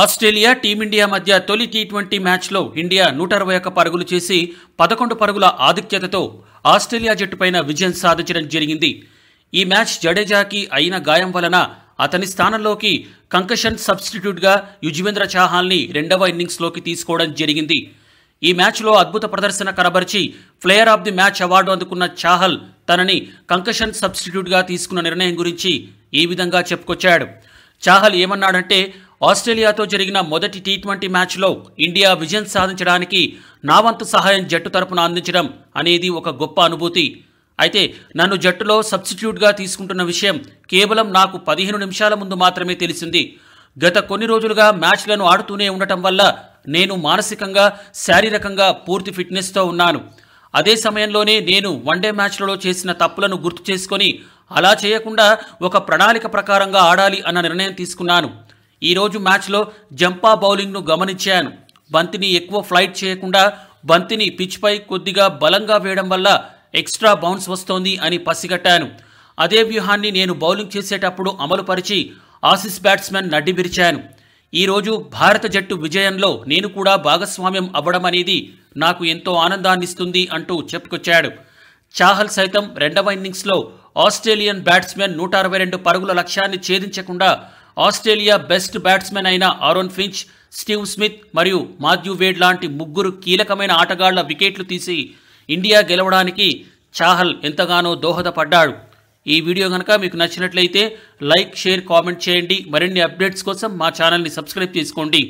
Australia team India మధ్య తొలి T twenty మ్యాచ్లో ఇండియా నూట అరవై ఒక్క పరుగులు చేసి పదకొండు పరుగుల ఆధిక్యతతో ఆస్ట్రేలియా జట్టుపైన విజయం సాధించడం జరిగింది ఈ మ్యాచ్ జడేజాకి అయిన గాయం వలన అతని స్థానంలోకి కంకషన్ సబ్స్టిట్యూట్గా యుజ్వేంద్ర చాహాల్ని రెండవ ఇన్నింగ్స్లోకి తీసుకోవడం జరిగింది ఈ మ్యాచ్లో అద్భుత ప్రదర్శన కనబరిచి player of the match award అందుకున్న చాహల్ తనని కంకషన్ సబ్స్టిట్యూట్గా తీసుకున్న నిర్ణయం గురించి ఈ విధంగా చెప్పుకొచ్చాడు చాహల్ ఏమన్నాడంటే ఆస్ట్రేలియాతో జరిగిన మొదటి టీ ట్వంటీ మ్యాచ్లో ఇండియా విజయం సాధించడానికి నా వంతు సహాయం జట్టు తరపున అందించడం అనేది ఒక గొప్ప అనుభూతి అయితే నన్ను జట్టులో సబ్స్టిట్యూట్గా తీసుకుంటున్న విషయం కేవలం నాకు పదిహేను నిమిషాల ముందు మాత్రమే తెలిసింది గత కొన్ని రోజులుగా మ్యాచ్లను ఆడుతూనే ఉండటం వల్ల నేను మానసికంగా శారీరకంగా పూర్తి ఫిట్నెస్తో ఉన్నాను అదే సమయంలోనే నేను వన్డే మ్యాచ్లలో చేసిన తప్పులను గుర్తు చేసుకొని అలా చేయకుండా ఒక ప్రణాళిక ప్రకారంగా ఆడాలి అన్న నిర్ణయం తీసుకున్నాను ఈరోజు మ్యాచ్లో జంపా బౌలింగ్ను గమనించాను బంతిని ఎక్కువ ఫ్లైట్ చేయకుండా బంతిని పిచ్పై కొద్దిగా బలంగా వేయడం వల్ల ఎక్స్ట్రా బౌన్స్ వస్తోంది అని పసిగట్టాను అదే వ్యూహాన్ని నేను బౌలింగ్ చేసేటప్పుడు అమలుపరిచి ఆసిస్ బ్యాట్స్మెన్ నడ్డిబిరిచాను ఈరోజు భారత జట్టు విజయంలో నేను కూడా భాగస్వామ్యం అవ్వడం అనేది నాకు ఎంతో ఆనందాన్నిస్తుంది అంటూ చెప్పుకొచ్చాడు చాహల్ సైతం రెండవ ఇన్నింగ్స్లో ఆస్ట్రేలియన్ బ్యాట్స్మెన్ నూట అరవై రెండు పరుగుల లక్ష్యాన్ని ఛేదించకుండా ఆస్ట్రేలియా బెస్ట్ బ్యాట్స్మెన్ అయిన ఆరోన్ ఫించ్ స్టీవ్ స్మిత్ మరియు మాథ్యూ వేడ్ లాంటి ముగ్గురు కీలకమైన ఆటగాళ్ల వికెట్లు తీసి ఇండియా గెలవడానికి చాహల్ ఎంతగానో దోహదపడ్డాడు ఈ వీడియో కనుక మీకు నచ్చినట్లయితే లైక్ షేర్ కామెంట్ చేయండి మరిన్ని అప్డేట్స్ కోసం మా ఛానల్ని సబ్స్క్రైబ్ చేసుకోండి